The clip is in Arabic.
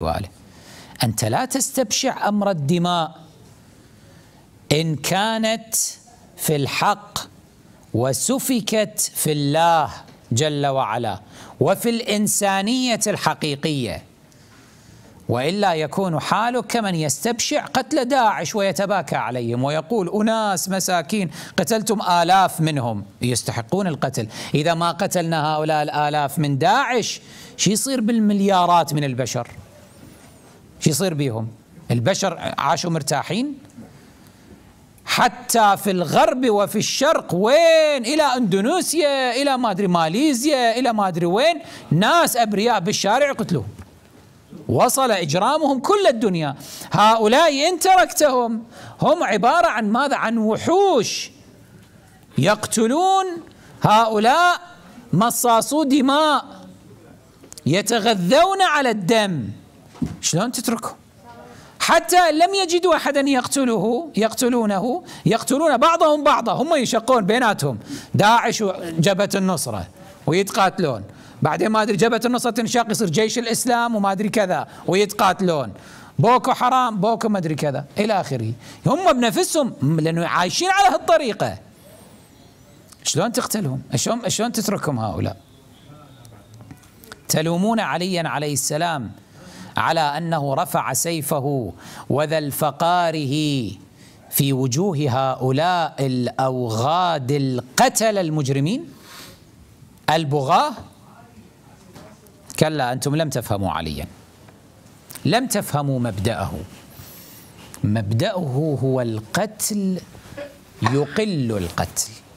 وآله أنت لا تستبشع أمر الدماء إن كانت في الحق وسفكت في الله جل وعلا وفي الإنسانية الحقيقية والا يكون حالك كمن يستبشع قتل داعش ويتباكى عليهم ويقول اناس مساكين قتلتم الاف منهم يستحقون القتل، اذا ما قتلنا هؤلاء الالاف من داعش شو يصير بالمليارات من البشر؟ شو يصير بيهم البشر عاشوا مرتاحين حتى في الغرب وفي الشرق وين الى اندونيسيا الى ما ادري ماليزيا الى ما ادري وين ناس ابرياء بالشارع قتلوا وصل اجرامهم كل الدنيا هؤلاء ان تركتهم هم عباره عن ماذا عن وحوش يقتلون هؤلاء مصاصو دماء يتغذون على الدم شلون تتركه حتى لم يجدوا احدا يقتله يقتلونه يقتلون بعضهم بعضا هم يشقون بيناتهم داعش وجبهه النصره ويتقاتلون بعدين ما ادري جبهه النصره تنشق يصير جيش الاسلام وما ادري كذا ويتقاتلون بوكو حرام بوكو ما ادري كذا الى اخره هم بنفسهم لانه عايشين على هالطريقه شلون تقتلهم شلون شلون تتركهم هؤلاء تلومون عليا عليه السلام على أنه رفع سيفه وذل فقاره في وجوه هؤلاء الأوغاد القتل المجرمين البغاة كلا أنتم لم تفهموا عليا لم تفهموا مبدأه مبدأه هو القتل يقل القتل